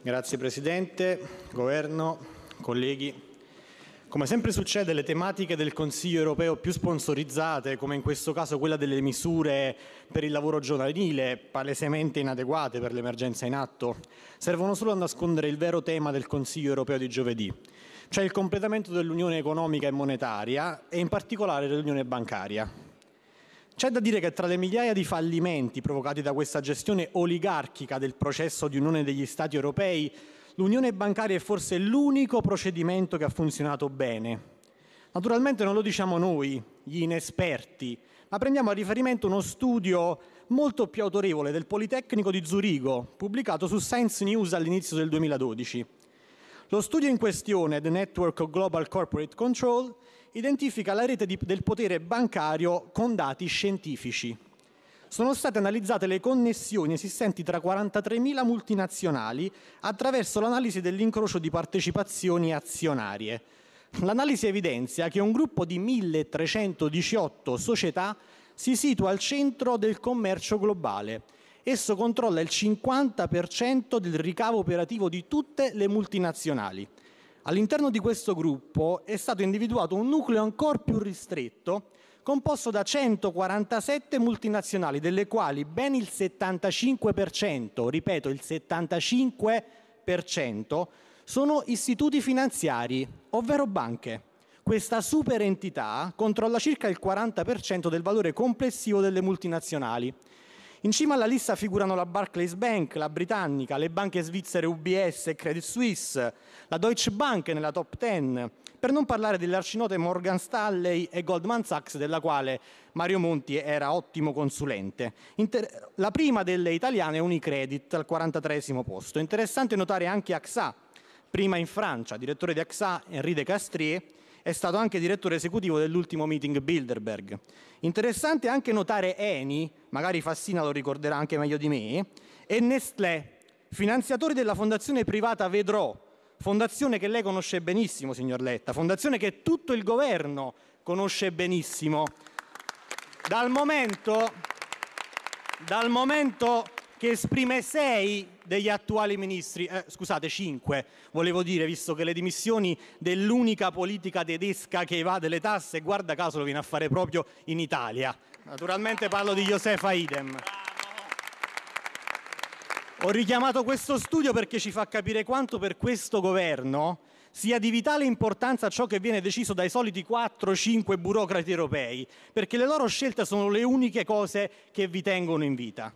Grazie Presidente, Governo, colleghi. Come sempre succede, le tematiche del Consiglio europeo più sponsorizzate, come in questo caso quella delle misure per il lavoro giovanile, palesemente inadeguate per l'emergenza in atto, servono solo a nascondere il vero tema del Consiglio europeo di giovedì, cioè il completamento dell'unione economica e monetaria e in particolare dell'unione bancaria. C'è da dire che tra le migliaia di fallimenti provocati da questa gestione oligarchica del processo di unione degli Stati europei, l'unione bancaria è forse l'unico procedimento che ha funzionato bene. Naturalmente non lo diciamo noi, gli inesperti, ma prendiamo a riferimento uno studio molto più autorevole del Politecnico di Zurigo, pubblicato su Science News all'inizio del 2012. Lo studio in questione, The Network of Global Corporate Control, identifica la rete di, del potere bancario con dati scientifici. Sono state analizzate le connessioni esistenti tra 43.000 multinazionali attraverso l'analisi dell'incrocio di partecipazioni azionarie. L'analisi evidenzia che un gruppo di 1.318 società si situa al centro del commercio globale, Esso controlla il 50% del ricavo operativo di tutte le multinazionali. All'interno di questo gruppo è stato individuato un nucleo ancora più ristretto, composto da 147 multinazionali, delle quali ben il 75%, ripeto il 75%, sono istituti finanziari, ovvero banche. Questa super entità controlla circa il 40% del valore complessivo delle multinazionali. In cima alla lista figurano la Barclays Bank, la Britannica, le banche svizzere UBS e Credit Suisse, la Deutsche Bank nella top 10, per non parlare delle arcinote Morgan Stanley e Goldman Sachs, della quale Mario Monti era ottimo consulente. Inter- la prima delle italiane è Unicredit al 43 posto. Interessante notare anche AXA, prima in Francia, direttore di AXA Henri de Castrier, è stato anche direttore esecutivo dell'ultimo meeting Bilderberg. Interessante anche notare Eni, magari Fassina lo ricorderà anche meglio di me, e Nestlé, finanziatore della fondazione privata Vedrò, fondazione che lei conosce benissimo, signor Letta, fondazione che tutto il governo conosce benissimo. Dal momento, dal momento che esprime sei degli attuali ministri, eh, scusate, cinque, volevo dire, visto che le dimissioni dell'unica politica tedesca che evade le tasse, guarda caso, lo viene a fare proprio in Italia. Naturalmente parlo di Josefa Idem. Ho richiamato questo studio perché ci fa capire quanto per questo governo sia di vitale importanza ciò che viene deciso dai soliti 4-5 burocrati europei, perché le loro scelte sono le uniche cose che vi tengono in vita.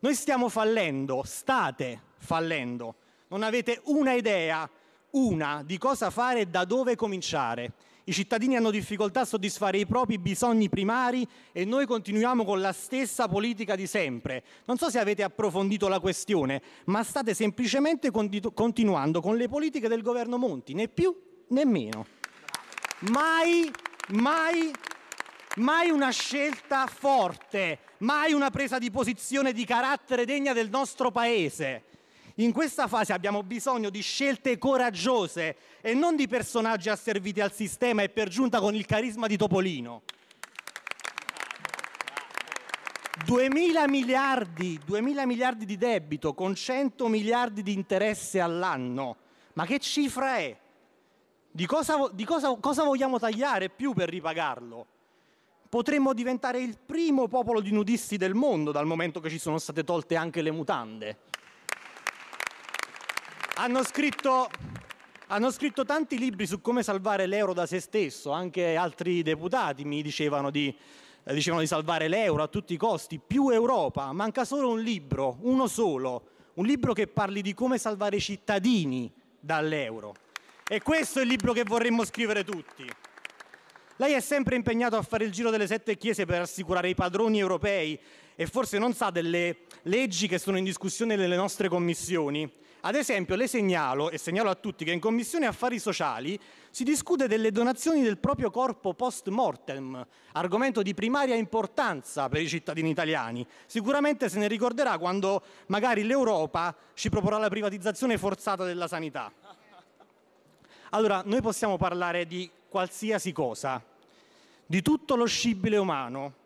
Noi stiamo fallendo, state fallendo, non avete una idea, una, di cosa fare e da dove cominciare. I cittadini hanno difficoltà a soddisfare i propri bisogni primari e noi continuiamo con la stessa politica di sempre. Non so se avete approfondito la questione, ma state semplicemente continuando con le politiche del governo Monti, né più né meno. Mai, mai Mai una scelta forte, mai una presa di posizione di carattere degna del nostro Paese. In questa fase abbiamo bisogno di scelte coraggiose e non di personaggi asserviti al sistema e per giunta con il carisma di Topolino. 2000 miliardi, 2000 miliardi di debito con 100 miliardi di interesse all'anno. Ma che cifra è? Di, cosa, di cosa, cosa vogliamo tagliare più per ripagarlo? potremmo diventare il primo popolo di nudisti del mondo dal momento che ci sono state tolte anche le mutande hanno scritto hanno scritto tanti libri su come salvare l'euro da se stesso, anche altri deputati mi dicevano di, eh, dicevano di, salvare l'euro a tutti i costi, più Europa, manca solo un libro, uno solo, un libro che parli di come salvare i cittadini dall'euro. E questo è il libro che vorremmo scrivere tutti. Lei è sempre impegnato a fare il giro delle sette chiese per assicurare i padroni europei e forse non sa delle leggi che sono in discussione nelle nostre commissioni ad esempio le segnalo, e segnalo a tutti, che in Commissione Affari Sociali si discute delle donazioni del proprio corpo post mortem, argomento di primaria importanza per i cittadini italiani. Sicuramente se ne ricorderà quando magari l'Europa ci proporrà la privatizzazione forzata della sanità. Allora, noi possiamo parlare di qualsiasi cosa, di tutto lo scibile umano,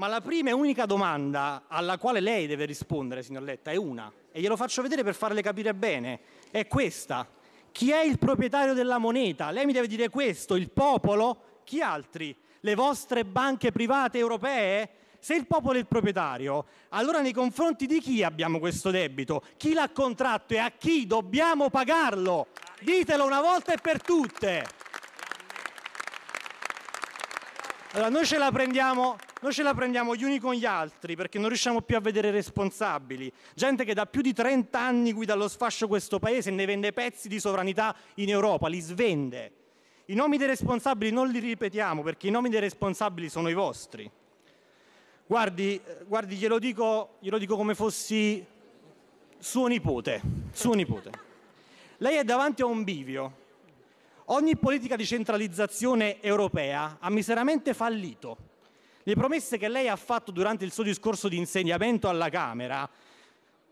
ma la prima e unica domanda alla quale lei deve rispondere, signor Letta, è una, e glielo faccio vedere per farle capire bene, è questa. Chi è il proprietario della moneta? Lei mi deve dire questo, il popolo? Chi altri? Le vostre banche private europee? Se il popolo è il proprietario, allora nei confronti di chi abbiamo questo debito? Chi l'ha contratto e a chi dobbiamo pagarlo? Ditelo una volta e per tutte. Allora noi ce la prendiamo noi ce la prendiamo gli uni con gli altri perché non riusciamo più a vedere responsabili, gente che da più di 30 anni guida lo sfascio questo paese e ne vende pezzi di sovranità in Europa, li svende. I nomi dei responsabili non li ripetiamo perché i nomi dei responsabili sono i vostri. Guardi, guardi glielo, dico, glielo dico come fossi suo nipote, suo nipote. Lei è davanti a un bivio. Ogni politica di centralizzazione europea ha miseramente fallito le promesse che lei ha fatto durante il suo discorso di insegnamento alla Camera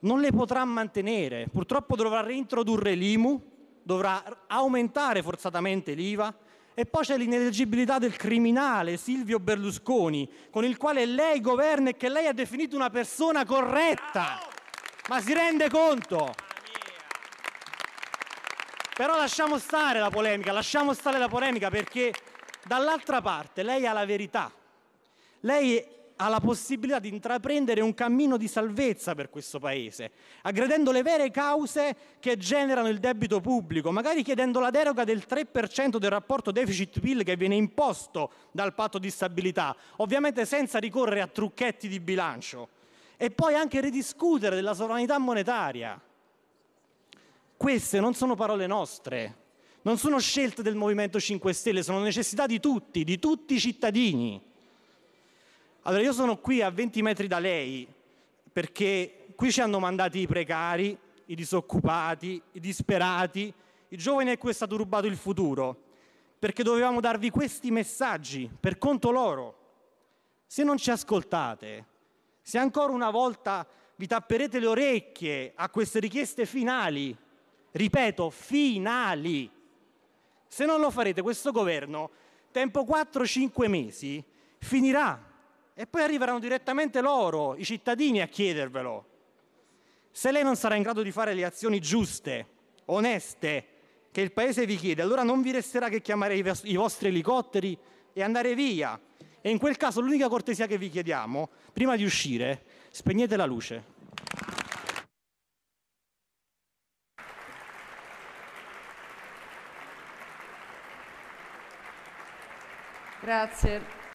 non le potrà mantenere. Purtroppo dovrà reintrodurre l'IMU, dovrà aumentare forzatamente l'IVA e poi c'è l'ineleggibilità del criminale Silvio Berlusconi, con il quale lei governa e che lei ha definito una persona corretta. Ma si rende conto? Però lasciamo stare la polemica, lasciamo stare la polemica perché dall'altra parte lei ha la verità lei ha la possibilità di intraprendere un cammino di salvezza per questo Paese, aggredendo le vere cause che generano il debito pubblico, magari chiedendo la deroga del 3% del rapporto deficit-PIL che viene imposto dal patto di stabilità, ovviamente senza ricorrere a trucchetti di bilancio, e poi anche ridiscutere della sovranità monetaria. Queste non sono parole nostre, non sono scelte del Movimento 5 Stelle, sono necessità di tutti, di tutti i cittadini. Allora io sono qui a 20 metri da lei perché qui ci hanno mandati i precari, i disoccupati, i disperati, i giovani a cui è stato rubato il futuro, perché dovevamo darvi questi messaggi per conto loro. Se non ci ascoltate, se ancora una volta vi tapperete le orecchie a queste richieste finali, ripeto, finali, se non lo farete questo governo, tempo 4-5 mesi, finirà e poi arriveranno direttamente loro, i cittadini, a chiedervelo. Se lei non sarà in grado di fare le azioni giuste, oneste, che il Paese vi chiede, allora non vi resterà che chiamare i vostri elicotteri e andare via. E in quel caso l'unica cortesia che vi chiediamo, prima di uscire, spegnete la luce. Grazie.